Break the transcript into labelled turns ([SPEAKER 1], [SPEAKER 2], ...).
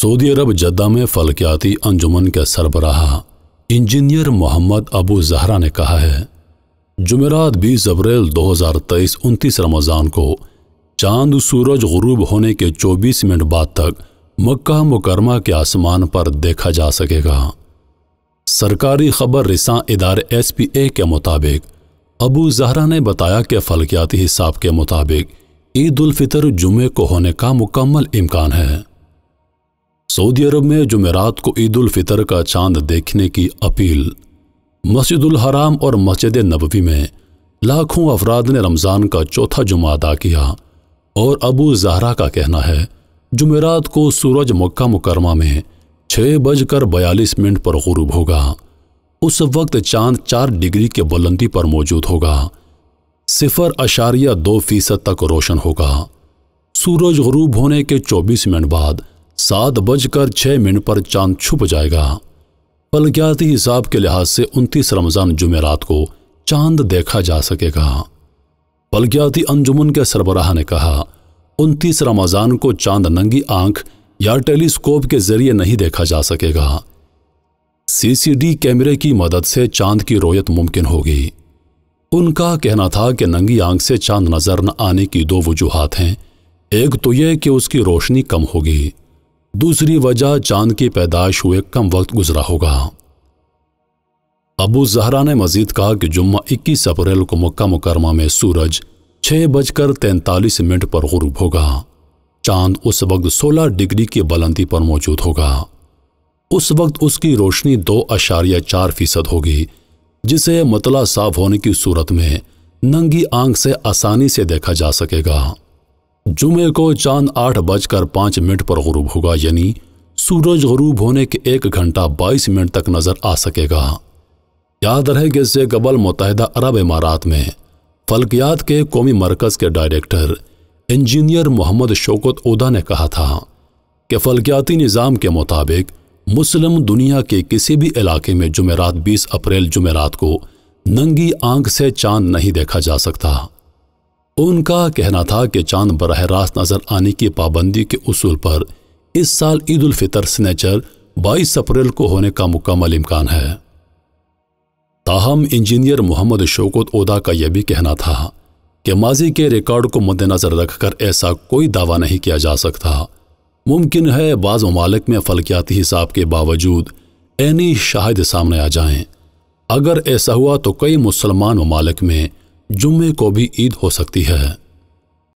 [SPEAKER 1] Saudi अरब जद्दा में फलकियाती अंजुमन के सरबराह इंजीनियर मोहम्मद अबू जहरा ने कहा है जुमेरात बीस अप्रैल दो हज़ार तेईस उनतीस रमज़ान को चांद सूरज गुरूब होने के चौबीस मिनट बाद तक मक्का मुकरमा के आसमान पर देखा जा सकेगा सरकारी खबर रिसा इदारे एस पी ए के मुताबिक अबू जहरा ने बताया कि फलकियाती हिसाब के मुताबिक ईद उल फितर जुमे को होने का मुकम्मल इम्कान है सऊदी अरब में जुमेरात को ईद उल फितर का चांद देखने की अपील मस्जिद हराम और मस्जिद नबवी में लाखों अफराद ने रमज़ान का चौथा जुमा अदा किया और अबू जहरा का कहना है जुमेरात को सूरज मक्का मुकरमा में छः बजकर बयालीस मिनट पर गुरूब होगा उस वक्त चांद चार डिग्री के बुलंदी पर मौजूद होगा सिफर अशारिया दो फीसद तक रोशन होगा सूरज गरूब होने के चौबीस मिनट बाद सात बजकर छः मिनट पर चांद छुप जाएगा बलग्याती हिसाब के लिहाज से उनतीस रमज़ान जुमेरात को चांद देखा जा सकेगा बलग्याती अंजुमन के सरबराह ने कहा उनतीस रमज़ान को चांद नंगी आंख या टेलीस्कोप के जरिए नहीं देखा जा सकेगा सीसीडी कैमरे की मदद से चांद की रोयत मुमकिन होगी उनका कहना था कि नंगी आंख से चांद नज़र न आने की दो वजूहत हैं एक तो यह कि उसकी रोशनी कम होगी दूसरी वजह चांद की पैदाइश हुए कम वक्त गुजरा होगा अबू जहरा ने मजीद कहा कि जुम्मा इक्कीस अप्रैल को मक्का मुकरमा में सूरज छः बजकर तैंतालीस मिनट पर गुरूब होगा चांद उस वक्त सोलह डिग्री की बुलंदी पर मौजूद होगा उस वक्त उसकी रोशनी दो अशारिया चार फीसद होगी जिसे मतला साफ होने की सूरत में नंगी आंख से आसानी से देखा जा सकेगा जुमे को चांद आठ बजकर पाँच मिनट पर गुरूब होगा यानी सूरज गुरूब होने के एक घंटा बाईस मिनट तक नज़र आ सकेगा याद रहे कि इससे कबल मुतहदा अरब इमारात में फलकियात के कौमी मरकज़ के डायरेक्टर इंजीनियर मोहम्मद शोकत उदा ने कहा था कि फलकियाती निज़ाम के मुताबिक मुस्लिम दुनिया के किसी भी इलाके में जुमेरात 20 अप्रैल जुमेरात को नंगी आंख से चांद नहीं देखा जा सकता उनका कहना था कि चांद बरह रास्त नज़र आने की पाबंदी के असूल पर इस साल ईद उल फितर स्नेचर बाईस अप्रैल को होने का मुकम्मल इम्कान है ताहम इंजीनियर मोहम्मद शोकत उदा का यह भी कहना था कि माजी के रिकॉर्ड को मद्देनज़र रखकर ऐसा कोई दावा नहीं किया जा सकता मुमकिन है बाज़ ममालिक में फलकियाती हिसाब के बावजूद ऐनी शाहिद सामने आ जाएं। अगर ऐसा हुआ तो कई मुसलमान ममालिक में जुम्मे को भी ईद हो सकती है